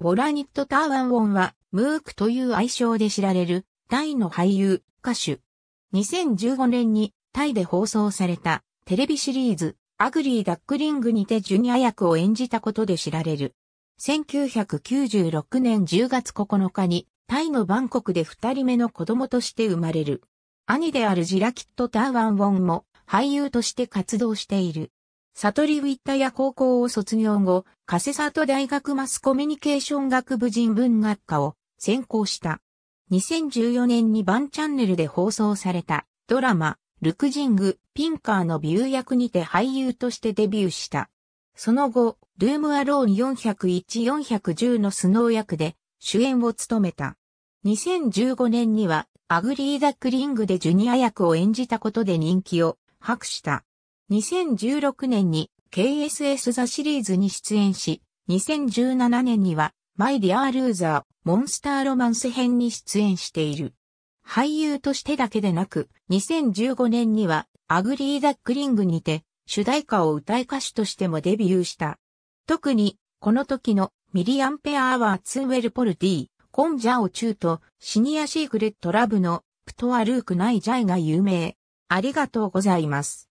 ボラニット・ターワンウォンは、ムークという愛称で知られる、タイの俳優、歌手。2015年に、タイで放送された、テレビシリーズ、アグリー・ダックリングにてジュニア役を演じたことで知られる。1996年10月9日に、タイのバンコクで二人目の子供として生まれる。兄であるジラキット・ターワンウォンも、俳優として活動している。サトリウィッタや高校を卒業後、カセサト大学マスコミュニケーション学部人文学科を専攻した。2014年にバンチャンネルで放送されたドラマ、ルクジング、ピンカーのビュー役にて俳優としてデビューした。その後、ルームアローン401-410のスノー役で主演を務めた。2015年にはアグリーダクリングでジュニア役を演じたことで人気を博した。2016年に KSS ザシリーズに出演し、2017年にはマイ・ディアー・ルーザー、モンスター・ロマンス編に出演している。俳優としてだけでなく、2015年にはアグリー・ダックリングにて主題歌を歌い歌手としてもデビューした。特に、この時のミリアンペアーツーウェルポルディ、コンジャオ中とシニアシークレットラブのプトアルークナイジャイが有名。ありがとうございます。